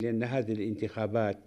لأن هذه الانتخابات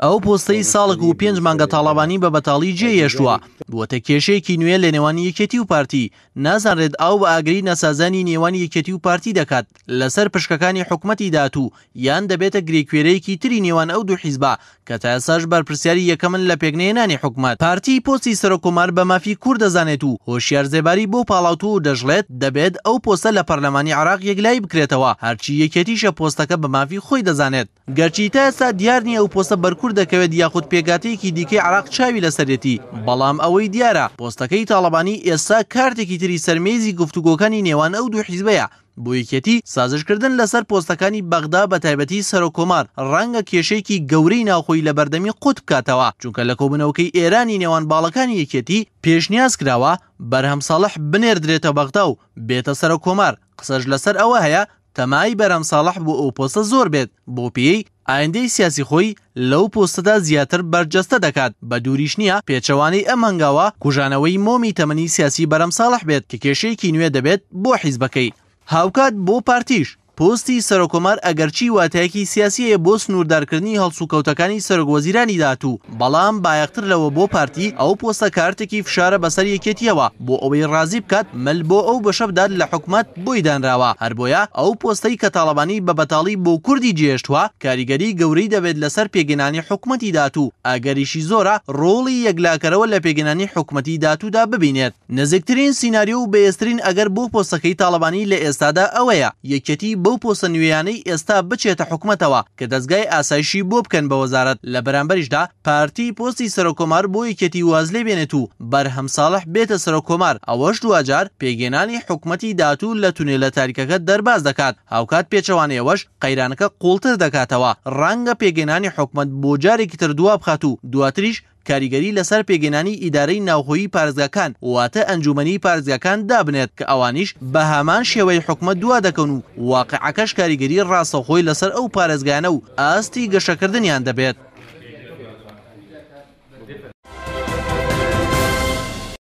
ئەو پۆستەی ساڵک و پێنج مانگە تاالبانی بە بەتاڵی جێهێشتووە بووە کێشەیەکی نوێ لە نێوانی یەکێتی و پارتی نازانڕێت ئەو بە ئاگری نەسازانی نێوانی یەکێتی و پارتی دەکات لەسەر پشکەکانی حکوومەتی داتوو یان دەبێتە گرێکوێرەیەکی تری نێوان ئەو دوو حیزبا کە تاساش بەرپرسیاری یەکەمن لە پێکنێنانی حکوومەت پارتی پۆستی سەرۆکۆمار بە مافی کوور دەزانێت و هۆشیار زێباری بۆ پاڵاوتو و دەژڵێت دەبێت ئەو پۆستە لە پەرلەمانی عراق یەکلای بکرێتەوە هەرچی یەکێتیشە پۆستەکە بە مافی خۆی دەزانێت گەرچی تاس ئێستا دیار نییە ئەو پۆستە بەرکوور دەکەوێت یاخود پێگاتەیەکی دیکەی عراق چاوی لەسەرەتی بەڵام ئەوەی دیارە پۆستەکەی تاالبانی ئێستا کارتێکی تری سەرمێزی گفتوگۆکانی نێوان ئەو دوو حیزبەیە بۆ یەکەتی سازشکردن لەسەر پۆستەکانی بەغدا بە تایبەتی سەرۆکۆمار ڕەنگە کێشێکی گەورەی ناوخۆی لە بەردەمی قوت بکاتەوە چونکە لە کۆبنەوەکەی ئێرانی نێوان باڵەکانی یەکێتی پێشنیاز کراوە بەرهەم ساڵح بنێردرێتە بەغدا و بێتە سەرۆکۆمار قسەش لەسەر ئەوە هەیە تەمای بەرەم ساڵح بۆ ئەو پۆستە زۆر بێت بۆ پێی ئایندەی سیاسی خۆی لەو پۆستەدا زیاتر بەرجەستە دەکات بە دووریش نییە پێچەوانەی ئەم هەنگاوە کوژانەوەی مۆمی تەمەنی سیاسی بەرەم ساڵح بێت کە کێشەیەکی نوێ دەبێت بۆ حیزبەکەی هاوکات بۆ پارتیش پۆستی سەرۆکۆمار ئەگەرچی واتایەکی سیاسیە بۆ سنووردارکردنی هەڵسوکەوتەکانی سەرگۆزیرانی داتوو بەڵام بایەختر لەوە بۆ پارتی ئەو پۆستە کارتێکی فشارە بەسەر یەکێتیەوە بۆ ئەوەی ڕازی بکات مل بۆ ئەو بەشەبدار لە حکومت بۆی دانراوە هەربۆیە ئەو پۆستەی کە تاالبانی بە بەتاڵی بۆ کوردی جێشتوە کاریگەری گەورەی دەبێت لەسەر پێگەنانی حکومەتی داتوو ئاگەریشی زۆرە ڕۆڵی یەکلاکەرەوە لە پێگەنانی حکومەتی داتوودا ببینێت نزیکترین سینناریو و بێسترین ئەگەر بۆ پۆستەکەی تاالبانی لە ئێستادا ئەوەیە یەکەتی بۆ بەو پۆسە نوێیانەی ئێستا بچێتە حکوومەتەوە کە دەستگای ئاسایشی بۆ بکەن بە وەزارت لە بەرامبەریشدا پارتی پۆستی سەرۆکۆمار بۆ یەکێتی وازلێ بێنێت و بەرهەم ساڵح بێتە سەرۆکۆمار ئەوەش دوجار پێگەێنانی حکوومەتی دااتوو لە تونێ لە تاریکەکە دەرباز دەکات هاوکات پێچەوانەوەش قەیرانەکە قوڵتر دەکاتەوە ڕەنگە پێگەێنانی حکوومەت بۆ جارێکی تر دوا بخات و دواتریش کاریگەری لەسەر پێگەنانی ئیدارەی ناوخۆیی پارزگەکان واتە ئەنجومنی پارزیەکان دابنێت کە ئەوانیش بە هەمان شێوەی حکومە دوا دەکەن و واقعەکەش کاریگەری ڕاستەخۆی لەسەر ئەو پارێزگانە و ئاستی گەشەکردنیان دەبێت